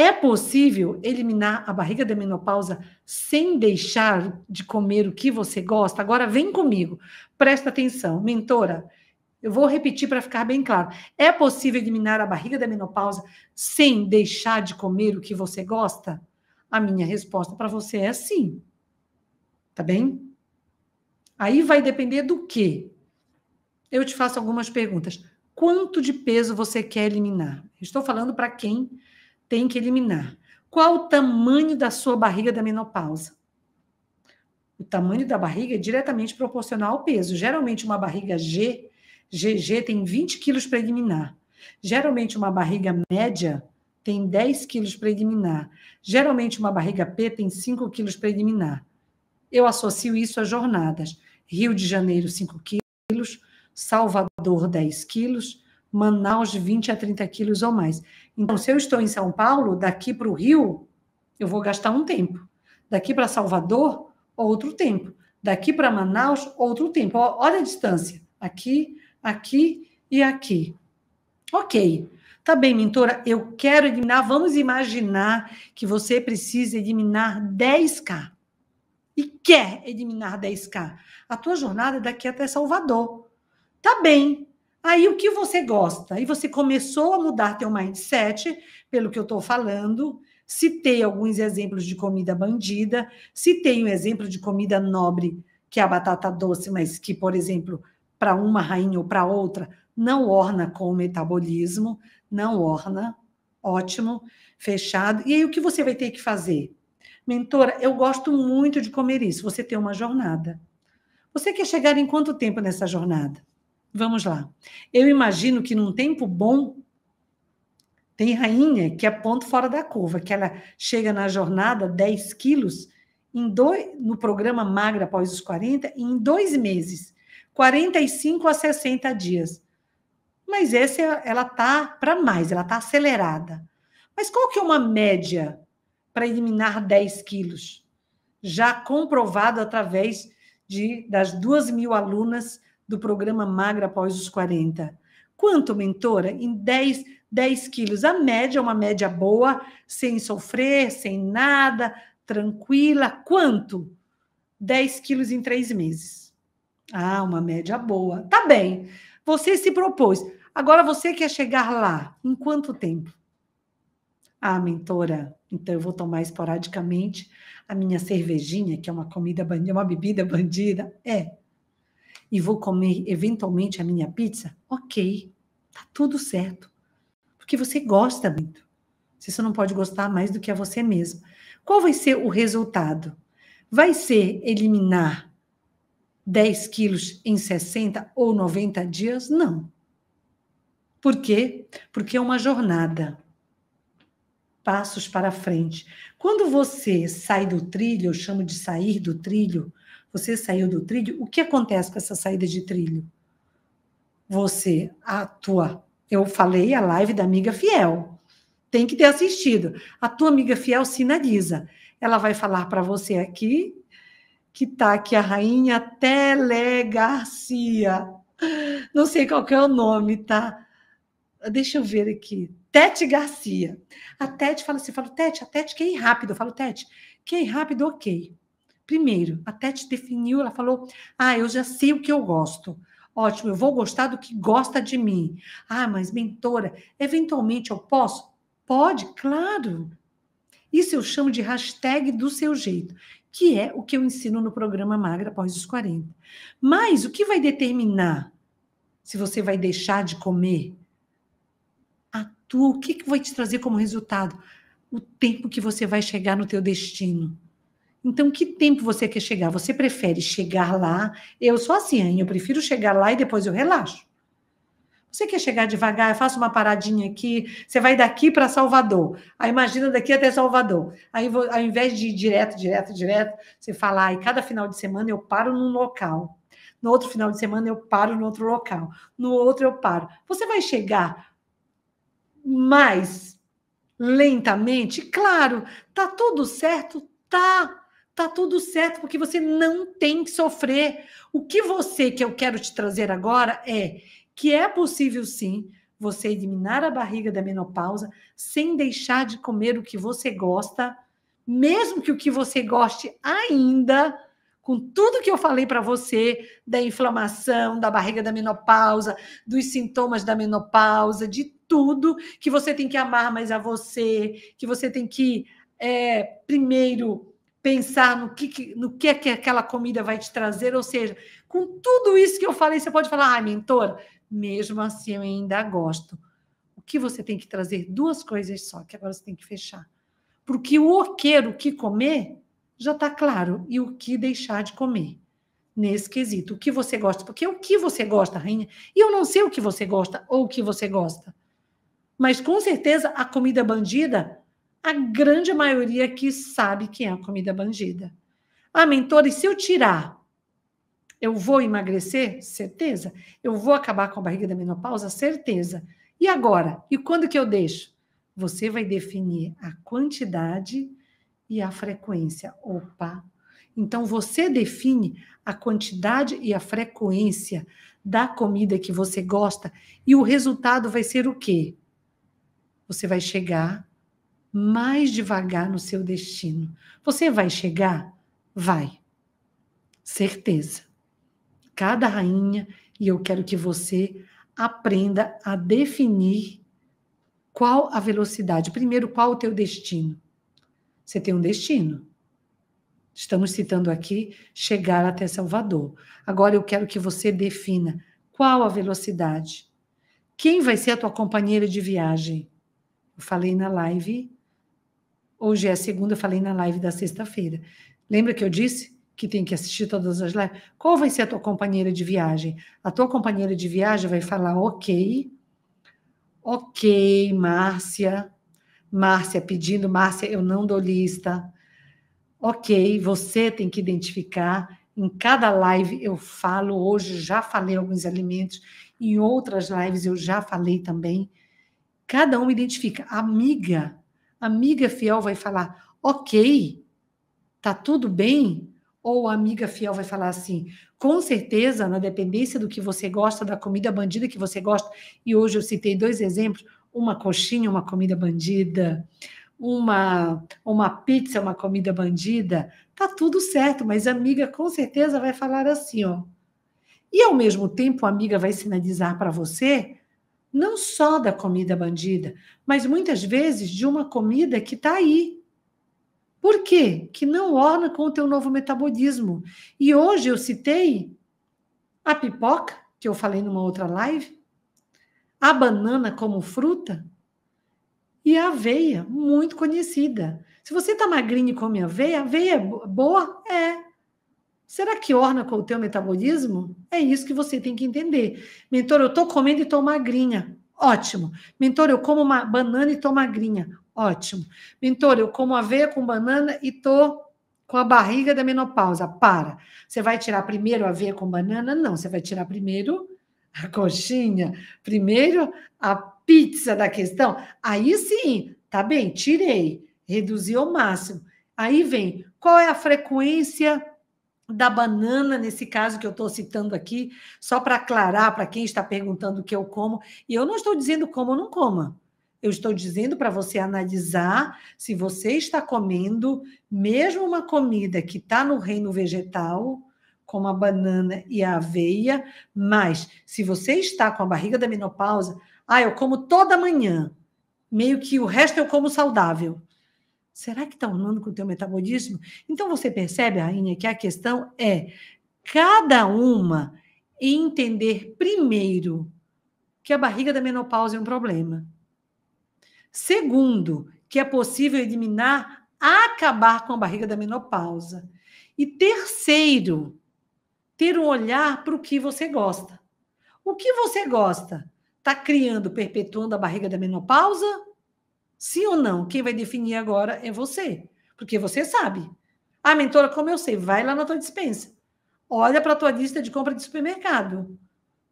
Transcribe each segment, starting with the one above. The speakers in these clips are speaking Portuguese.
É possível eliminar a barriga da menopausa sem deixar de comer o que você gosta? Agora vem comigo, presta atenção, mentora. Eu vou repetir para ficar bem claro. É possível eliminar a barriga da menopausa sem deixar de comer o que você gosta? A minha resposta para você é sim. Tá bem? Aí vai depender do quê? Eu te faço algumas perguntas. Quanto de peso você quer eliminar? Estou falando para quem tem que eliminar. Qual o tamanho da sua barriga da menopausa? O tamanho da barriga é diretamente proporcional ao peso. Geralmente, uma barriga G, GG tem 20 quilos para eliminar. Geralmente, uma barriga média tem 10 quilos para eliminar. Geralmente, uma barriga P tem 5 quilos para eliminar. Eu associo isso a jornadas. Rio de Janeiro, 5 quilos. Salvador, 10 quilos. Manaus, 20 a 30 quilos ou mais. Então, se eu estou em São Paulo, daqui para o Rio, eu vou gastar um tempo. Daqui para Salvador, outro tempo. Daqui para Manaus, outro tempo. Olha a distância. Aqui, aqui e aqui. Ok. Tá bem, mentora, eu quero eliminar. Vamos imaginar que você precisa eliminar 10K. E quer eliminar 10K. A tua jornada é daqui até Salvador. Tá bem, Aí o que você gosta? E você começou a mudar teu mindset, pelo que eu estou falando. Citei alguns exemplos de comida bandida, citei um exemplo de comida nobre, que é a batata doce, mas que, por exemplo, para uma rainha ou para outra, não orna com o metabolismo, não orna. Ótimo, fechado. E aí o que você vai ter que fazer? Mentora, eu gosto muito de comer isso. Você tem uma jornada. Você quer chegar em quanto tempo nessa jornada? Vamos lá. Eu imagino que num tempo bom, tem rainha que é ponto fora da curva, que ela chega na jornada 10 quilos em dois, no programa Magra após os 40 em dois meses, 45 a 60 dias. Mas essa ela tá para mais, ela tá acelerada. Mas qual que é uma média para eliminar 10 quilos? Já comprovado através de, das duas mil alunas do programa Magra Após os 40. Quanto, mentora? Em 10, 10 quilos. A média é uma média boa, sem sofrer, sem nada, tranquila. Quanto? 10 quilos em três meses. Ah, uma média boa. Tá bem. Você se propôs. Agora você quer chegar lá. Em quanto tempo? Ah, mentora, então eu vou tomar esporadicamente a minha cervejinha, que é uma comida bandida, é uma bebida bandida. É, e vou comer eventualmente a minha pizza, ok, tá tudo certo. Porque você gosta muito. Você só não pode gostar mais do que a você mesmo. Qual vai ser o resultado? Vai ser eliminar 10 quilos em 60 ou 90 dias? Não. Por quê? Porque é uma jornada. Passos para frente. Quando você sai do trilho, eu chamo de sair do trilho, você saiu do trilho, o que acontece com essa saída de trilho? Você atua. Eu falei a live da amiga fiel. Tem que ter assistido. A tua amiga fiel sinaliza. Ela vai falar para você aqui que tá aqui a rainha Tele Garcia. Não sei qual que é o nome, tá? Deixa eu ver aqui. Tete Garcia. A Tete fala assim, falo, Tete, a Tete quer ir rápido. Eu falo, Tete, quer ir rápido, ok. Primeiro, a Tete definiu, ela falou: Ah, eu já sei o que eu gosto. Ótimo, eu vou gostar do que gosta de mim. Ah, mas mentora, eventualmente eu posso? Pode, claro. Isso eu chamo de hashtag do seu jeito, que é o que eu ensino no programa Magra após os 40. Mas o que vai determinar se você vai deixar de comer? A tua, o que, que vai te trazer como resultado? O tempo que você vai chegar no teu destino. Então, que tempo você quer chegar? Você prefere chegar lá? Eu sou assim, hein? eu prefiro chegar lá e depois eu relaxo. Você quer chegar devagar? Eu faço uma paradinha aqui. Você vai daqui para Salvador. Aí imagina daqui até Salvador. Aí, ao invés de ir direto, direto, direto, você fala: e cada final de semana eu paro num local. No outro final de semana eu paro no outro local. No outro eu paro. Você vai chegar mais lentamente? Claro. Tá tudo certo? Tá tá tudo certo, porque você não tem que sofrer. O que você que eu quero te trazer agora é que é possível sim você eliminar a barriga da menopausa sem deixar de comer o que você gosta, mesmo que o que você goste ainda, com tudo que eu falei para você da inflamação, da barriga da menopausa, dos sintomas da menopausa, de tudo que você tem que amar mais a você, que você tem que é, primeiro pensar no que, no que é que aquela comida vai te trazer, ou seja, com tudo isso que eu falei, você pode falar, ah, mentor, mesmo assim eu ainda gosto. O que você tem que trazer? Duas coisas só, que agora você tem que fechar. Porque o o que, o que comer, já está claro, e o que deixar de comer. Nesse quesito, o que você gosta, porque é o que você gosta, rainha, e eu não sei o que você gosta ou o que você gosta. Mas com certeza a comida bandida a grande maioria aqui sabe que é a comida bandida. Ah, E se eu tirar, eu vou emagrecer? Certeza. Eu vou acabar com a barriga da menopausa? Certeza. E agora? E quando que eu deixo? Você vai definir a quantidade e a frequência. Opa! Então você define a quantidade e a frequência da comida que você gosta e o resultado vai ser o quê? Você vai chegar mais devagar no seu destino. Você vai chegar? Vai. Certeza. Cada rainha, e eu quero que você aprenda a definir qual a velocidade. Primeiro, qual o teu destino? Você tem um destino. Estamos citando aqui chegar até Salvador. Agora eu quero que você defina qual a velocidade. Quem vai ser a tua companheira de viagem? Eu falei na live Hoje é segunda, falei na live da sexta-feira. Lembra que eu disse que tem que assistir todas as lives? Qual vai ser a tua companheira de viagem? A tua companheira de viagem vai falar: ok, ok, Márcia. Márcia pedindo, Márcia, eu não dou lista. Ok, você tem que identificar. Em cada live eu falo, hoje já falei alguns alimentos, em outras lives eu já falei também. Cada um identifica. Amiga, amiga fiel vai falar, ok, tá tudo bem? Ou a amiga fiel vai falar assim, com certeza, na dependência do que você gosta, da comida bandida que você gosta, e hoje eu citei dois exemplos, uma coxinha, uma comida bandida, uma, uma pizza, uma comida bandida, tá tudo certo, mas a amiga com certeza vai falar assim, ó. E ao mesmo tempo a amiga vai sinalizar para você não só da comida bandida, mas muitas vezes de uma comida que está aí. Por quê? Que não orna com o teu novo metabolismo. E hoje eu citei a pipoca, que eu falei numa outra live, a banana como fruta e a aveia, muito conhecida. Se você está magrinho e come aveia, aveia é boa? É. Será que orna com o teu metabolismo? É isso que você tem que entender. Mentor, eu tô comendo e tô magrinha. Ótimo. Mentor, eu como uma banana e tô magrinha. Ótimo. Mentor, eu como aveia com banana e tô com a barriga da menopausa. Para. Você vai tirar primeiro a aveia com banana? Não, você vai tirar primeiro a coxinha, primeiro a pizza da questão. Aí sim, tá bem, tirei, reduzi ao máximo. Aí vem qual é a frequência da banana, nesse caso que eu estou citando aqui, só para aclarar para quem está perguntando o que eu como. E eu não estou dizendo como ou não coma. Eu estou dizendo para você analisar se você está comendo mesmo uma comida que está no reino vegetal, como a banana e a aveia, mas se você está com a barriga da menopausa, ah, eu como toda manhã, meio que o resto eu como saudável. Será que está ornando com o teu metabolismo? Então você percebe, Rainha, que a questão é cada uma entender primeiro que a barriga da menopausa é um problema. Segundo, que é possível eliminar, acabar com a barriga da menopausa. E terceiro, ter um olhar para o que você gosta. O que você gosta? Está criando, perpetuando a barriga da menopausa? Sim ou não? Quem vai definir agora é você, porque você sabe. Ah, mentora, como eu sei? Vai lá na tua dispensa. Olha para a tua lista de compra de supermercado.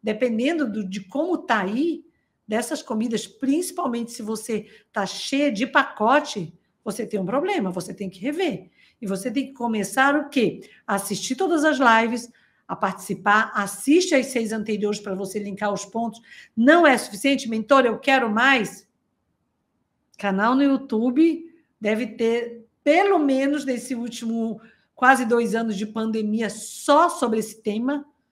Dependendo do, de como está aí, dessas comidas, principalmente se você está cheia de pacote, você tem um problema, você tem que rever. E você tem que começar o quê? A assistir todas as lives, a participar, assiste as seis anteriores para você linkar os pontos. Não é suficiente, mentor, eu quero mais. Canal no YouTube deve ter, pelo menos nesse último quase dois anos de pandemia, só sobre esse tema.